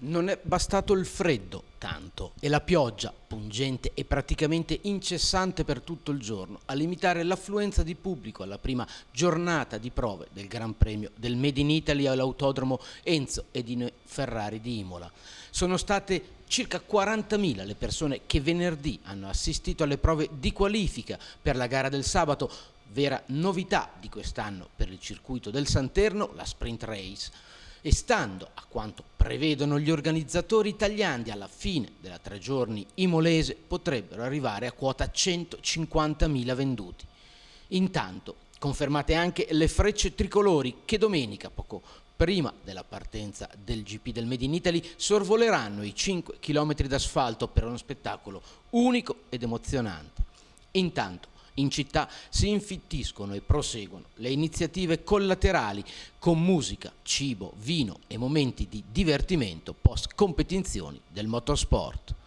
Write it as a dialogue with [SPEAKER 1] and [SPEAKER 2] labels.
[SPEAKER 1] Non è bastato il freddo tanto e la pioggia, pungente e praticamente incessante per tutto il giorno, a limitare l'affluenza di pubblico alla prima giornata di prove del Gran Premio del Made in Italy all'autodromo Enzo Edine Ferrari di Imola. Sono state circa 40.000 le persone che venerdì hanno assistito alle prove di qualifica per la gara del sabato, vera novità di quest'anno per il circuito del Santerno, la sprint race e stando a quanto prevedono gli organizzatori italiani alla fine della tre giorni imolese potrebbero arrivare a quota 150.000 venduti. Intanto confermate anche le frecce tricolori che domenica poco prima della partenza del GP del Made in Italy sorvoleranno i 5 km d'asfalto per uno spettacolo unico ed emozionante. Intanto in città si infittiscono e proseguono le iniziative collaterali con musica, cibo, vino e momenti di divertimento post competizioni del motorsport.